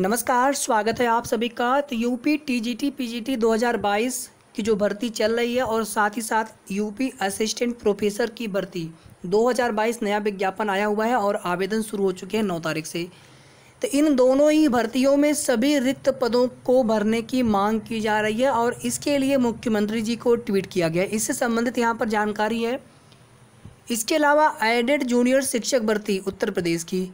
नमस्कार स्वागत है आप सभी का तो यूपी टीजीटी पीजीटी 2022 की जो भर्ती चल रही है और साथ ही साथ यूपी असिस्टेंट प्रोफेसर की भर्ती 2022 नया विज्ञापन आया हुआ है और आवेदन शुरू हो चुके हैं नौ तारीख से तो इन दोनों ही भर्तियों में सभी रिक्त पदों को भरने की मांग की जा रही है और इसके लिए मुख्यमंत्री जी को ट्वीट किया गया इससे संबंधित यहाँ पर जानकारी है इसके अलावा एडेड जूनियर शिक्षक भर्ती उत्तर प्रदेश की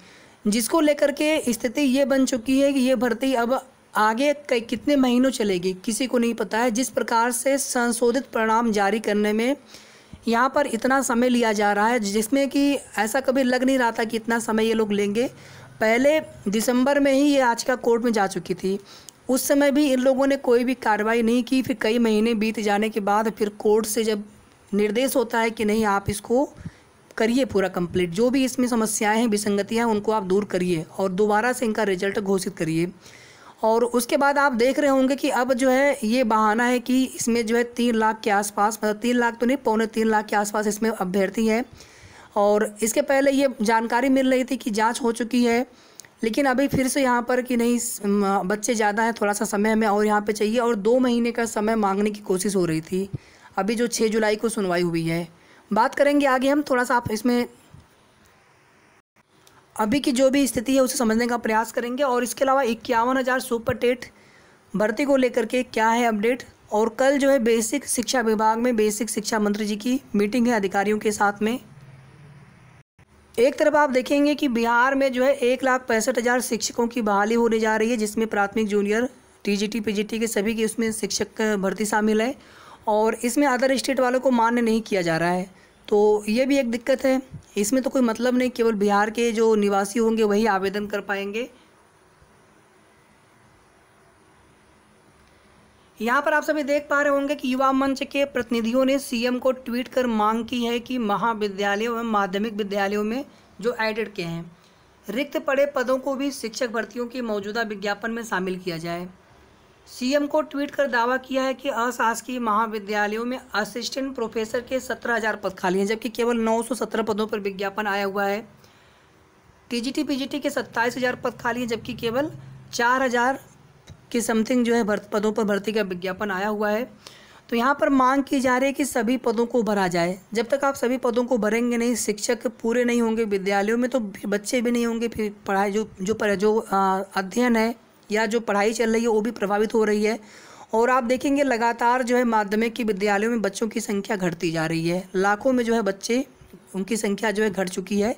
जिसको लेकर के स्थिति ये बन चुकी है कि ये भर्ती अब आगे कई कितने महीनों चलेगी किसी को नहीं पता है जिस प्रकार से संशोधित परिणाम जारी करने में यहाँ पर इतना समय लिया जा रहा है जिसमें कि ऐसा कभी लग नहीं रहा था कि इतना समय ये लोग लेंगे पहले दिसंबर में ही ये आज का कोर्ट में जा चुकी थी उस समय भी इन लोगों ने कोई भी कार्रवाई नहीं की फिर कई महीने बीत जाने के बाद फिर कोर्ट से जब निर्देश होता है कि नहीं आप इसको करिए पूरा कंप्लीट जो भी इसमें समस्याएं हैं विसंगतियाँ हैं उनको आप दूर करिए और दोबारा से इनका रिजल्ट घोषित करिए और उसके बाद आप देख रहे होंगे कि अब जो है ये बहाना है कि इसमें जो है तीन लाख के आसपास मतलब तीन लाख तो नहीं पौने तीन लाख के आसपास इसमें अभ्यर्थी हैं और इसके पहले ये जानकारी मिल रही थी कि जाँच हो चुकी है लेकिन अभी फिर से यहाँ पर कि नहीं बच्चे ज़्यादा हैं थोड़ा सा समय हमें और यहाँ पर चाहिए और दो महीने का समय मांगने की कोशिश हो रही थी अभी जो छः जुलाई को सुनवाई हुई है बात करेंगे आगे हम थोड़ा सा आप इसमें अभी की जो भी स्थिति है उसे समझने का प्रयास करेंगे और इसके अलावा इक्यावन हज़ार सुपर टेट भर्ती को लेकर के क्या है अपडेट और कल जो है बेसिक शिक्षा विभाग में बेसिक शिक्षा मंत्री जी की मीटिंग है अधिकारियों के साथ में एक तरफ आप देखेंगे कि बिहार में जो है एक लाख पैंसठ हज़ार शिक्षकों की बहाली होने जा रही है जिसमें प्राथमिक जूनियर टीजीटी पीजीटी के सभी के उसमें शिक्षक भर्ती शामिल है और इसमें अदर स्टेट वालों को मान्य नहीं किया जा रहा है तो ये भी एक दिक्कत है इसमें तो कोई मतलब नहीं केवल बिहार के जो निवासी होंगे वही आवेदन कर पाएंगे यहाँ पर आप सभी देख पा रहे होंगे कि युवा मंच के प्रतिनिधियों ने सीएम को ट्वीट कर मांग की है कि महाविद्यालयों एवं माध्यमिक विद्यालयों में जो एडेड के हैं रिक्त पड़े पदों को भी शिक्षक भर्तियों के मौजूदा विज्ञापन में शामिल किया जाए सीएम को ट्वीट कर दावा किया है कि अशासकीय महाविद्यालयों में असिस्टेंट प्रोफेसर के सत्रह हज़ार पद खाली हैं जबकि केवल नौ सौ सत्रह पदों पर विज्ञापन आया हुआ है टीजीटी पीजीटी के सत्ताईस हज़ार पद खाली हैं जबकि केवल चार हज़ार के समथिंग जो है भर्त पदों पर भर्ती का विज्ञापन आया हुआ है तो यहाँ पर मांग की जा रही है कि सभी पदों को भरा जाए जब तक आप सभी पदों को भरेंगे नहीं शिक्षक पूरे नहीं होंगे विद्यालयों में तो बच्चे भी नहीं होंगे फिर पढ़ाई जो जो जो अध्ययन है या जो पढ़ाई चल रही है वो भी प्रभावित हो रही है और आप देखेंगे लगातार जो है माध्यमिक के विद्यालयों में बच्चों की संख्या घटती जा रही है लाखों में जो है बच्चे उनकी संख्या जो है घट चुकी है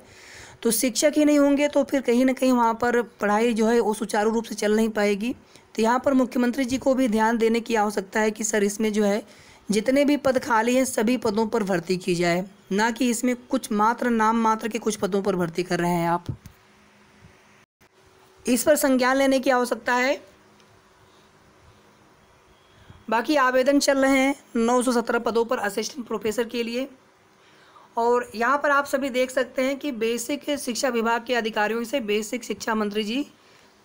तो शिक्षक ही नहीं होंगे तो फिर कहीं ना कहीं वहाँ पर पढ़ाई जो है वो सुचारू रूप से चल नहीं पाएगी तो यहाँ पर मुख्यमंत्री जी को भी ध्यान देने की आवश्यकता है कि सर इसमें जो है जितने भी पद खाली हैं सभी पदों पर भर्ती की जाए ना कि इसमें कुछ मात्र नाम मात्र के कुछ पदों पर भर्ती कर रहे हैं आप इस पर संज्ञान लेने की आवश्यकता है बाकी आवेदन चल रहे हैं 917 पदों पर असिस्टेंट प्रोफेसर के लिए और यहाँ पर आप सभी देख सकते हैं कि बेसिक शिक्षा विभाग के अधिकारियों से बेसिक शिक्षा मंत्री जी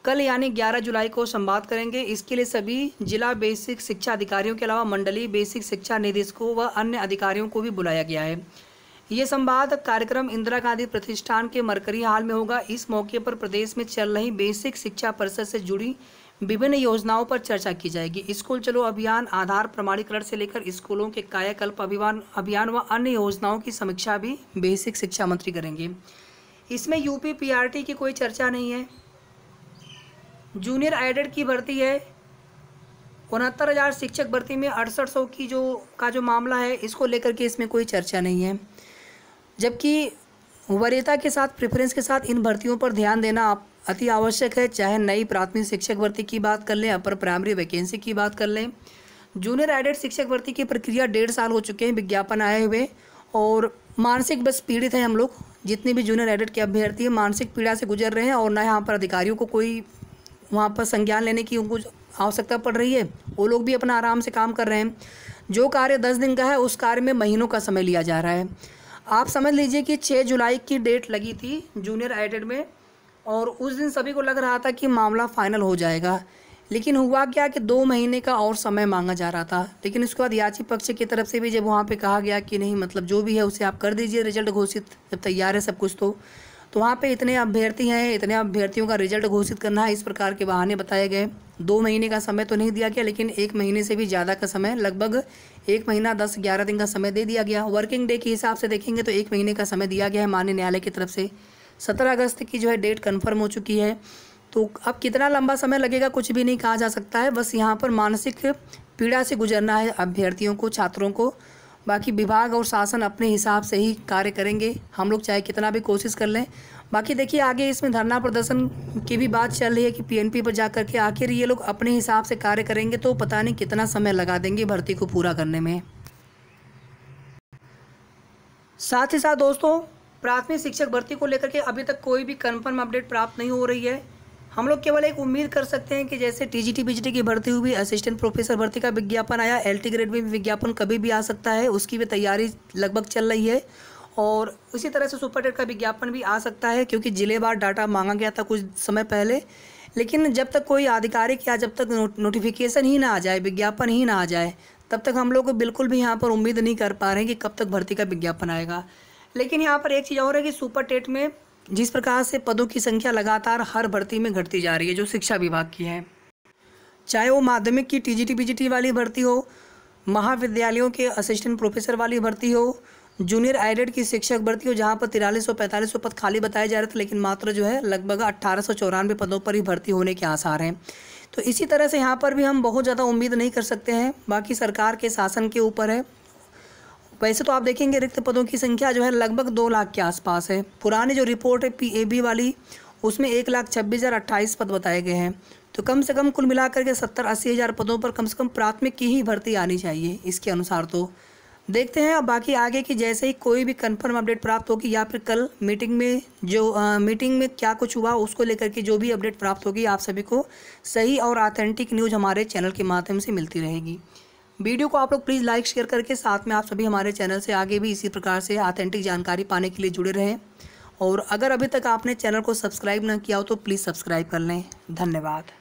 कल यानी 11 जुलाई को संवाद करेंगे इसके लिए सभी जिला बेसिक शिक्षा अधिकारियों के अलावा मंडली बेसिक शिक्षा निदेशकों व अन्य अधिकारियों को भी बुलाया गया है ये संवाद कार्यक्रम इंदिरा गांधी प्रतिष्ठान के मरकरी हाल में होगा इस मौके पर प्रदेश में चल रही बेसिक शिक्षा परिषद से जुड़ी विभिन्न योजनाओं पर चर्चा की जाएगी स्कूल चलो अभियान आधार प्रमाणीकरण से लेकर स्कूलों के कायाकल्प अभियान अभियान व अन्य योजनाओं की समीक्षा भी बेसिक शिक्षा मंत्री करेंगे इसमें यूपी पीआरटी की कोई चर्चा नहीं है जूनियर एडेड की भर्ती है उनहत्तर हज़ार शिक्षक भर्ती में अड़सठ सौ की जो का जो मामला है इसको लेकर के इसमें कोई चर्चा नहीं है जबकि वरीयता के साथ प्रेफरेंस के साथ इन भर्तियों पर ध्यान देना आप अति आवश्यक है चाहे नई प्राथमिक शिक्षक भर्ती की बात कर लें अपर प्राइमरी वैकेंसी की बात कर लें जूनियर एडेड शिक्षक भर्ती की प्रक्रिया डेढ़ साल हो चुके हैं विज्ञापन आए हुए और मानसिक बस पीड़ित हैं हम लोग जितने भी जूनियर एडेड के अभ्यर्थी हैं मानसिक पीड़ा से गुजर रहे हैं और न यहाँ पर अधिकारियों को कोई वहाँ पर संज्ञान लेने की उनको आवश्यकता पड़ रही है वो लोग भी अपना आराम से काम कर रहे हैं जो कार्य दस दिन का है उस कार्य में महीनों का समय लिया जा रहा है आप समझ लीजिए कि छः जुलाई की डेट लगी थी जूनियर एडेड में और उस दिन सभी को लग रहा था कि मामला फाइनल हो जाएगा लेकिन हुआ क्या कि दो महीने का और समय मांगा जा रहा था लेकिन उसके बाद याची पक्ष की तरफ से भी जब वहाँ पे कहा गया कि नहीं मतलब जो भी है उसे आप कर दीजिए रिजल्ट घोषित जब तैयार है सब कुछ तो तो वहाँ पे इतने अभ्यर्थी हैं इतने अभ्यर्थियों का रिजल्ट घोषित करना है इस प्रकार के बहाने बताए गए दो महीने का समय तो नहीं दिया गया लेकिन एक महीने से भी ज़्यादा का समय लगभग एक महीना दस ग्यारह दिन का समय दे दिया गया वर्किंग डे के हिसाब से देखेंगे तो एक महीने का समय दिया गया है मान्य न्यायालय की तरफ से सत्रह अगस्त की जो है डेट कन्फर्म हो चुकी है तो अब कितना लंबा समय लगेगा कुछ भी नहीं कहा जा सकता है बस यहाँ पर मानसिक पीड़ा से गुजरना है अभ्यर्थियों को छात्रों को बाकी विभाग और शासन अपने हिसाब से ही कार्य करेंगे हम लोग चाहे कितना भी कोशिश कर लें बाकी देखिए आगे इसमें धरना प्रदर्शन की भी बात चल रही है कि पीएनपी पर जा करके के आखिर ये लोग अपने हिसाब से कार्य करेंगे तो पता नहीं कितना समय लगा देंगे भर्ती को पूरा करने में साथ ही साथ दोस्तों प्राथमिक शिक्षक भर्ती को लेकर के अभी तक कोई भी कन्फर्म अपडेट प्राप्त नहीं हो रही है हम लोग केवल एक उम्मीद कर सकते हैं कि जैसे टी जी टी की भर्ती हुई असिस्टेंट प्रोफेसर भर्ती का विज्ञापन आया एल ग्रेड में विज्ञापन कभी भी आ सकता है उसकी भी तैयारी लगभग चल रही है और उसी तरह से सुपर टेट का विज्ञापन भी आ सकता है क्योंकि जिलेवार डाटा मांगा गया था कुछ समय पहले लेकिन जब तक कोई आधिकारिक या जब तक नोटिफिकेशन ही ना आ जाए विज्ञापन ही ना आ जाए तब तक हम लोग बिल्कुल भी यहाँ पर उम्मीद नहीं कर पा रहे हैं कि कब तक भर्ती का विज्ञापन आएगा लेकिन यहाँ पर एक चीज़ और है कि सुपर टेट में जिस प्रकार से पदों की संख्या लगातार हर भर्ती में घटती जा रही है जो शिक्षा विभाग की है चाहे वो माध्यमिक की टी जी वाली भर्ती हो महाविद्यालयों के असिस्टेंट प्रोफेसर वाली भर्ती हो जूनियर एडेड की शिक्षक भर्ती हो जहाँ पर तिरालीस सौ पैंतालीस सौ पद खाली बताए जा रहे थे लेकिन मात्र जो है लगभग अट्ठारह सौ चौरानवे पदों पर ही भर्ती होने के आसार हैं तो इसी तरह से यहाँ पर भी हम बहुत ज़्यादा उम्मीद नहीं कर सकते हैं बाकी सरकार के शासन के ऊपर है वैसे तो आप देखेंगे रिक्त पदों की संख्या जो है लगभग दो लाख के आसपास है पुरानी जो रिपोर्ट है पीएबी वाली उसमें एक लाख छब्बीस हज़ार अट्ठाईस पद बताए गए हैं तो कम से कम कुल मिलाकर के सत्तर अस्सी हज़ार पदों पर कम से कम प्राथमिक की ही भर्ती आनी चाहिए इसके अनुसार तो देखते हैं अब बाकी आगे की जैसे ही कोई भी कन्फर्म अपडेट प्राप्त होगी या फिर कल मीटिंग में जो आ, मीटिंग में क्या कुछ हुआ उसको लेकर के जो भी अपडेट प्राप्त होगी आप सभी को सही और ऑथेंटिक न्यूज़ हमारे चैनल के माध्यम से मिलती रहेगी वीडियो को आप लोग प्लीज़ लाइक शेयर करके साथ में आप सभी हमारे चैनल से आगे भी इसी प्रकार से ऑथेंटिक जानकारी पाने के लिए जुड़े रहें और अगर अभी तक आपने चैनल को सब्सक्राइब ना किया हो तो प्लीज़ सब्सक्राइब कर लें धन्यवाद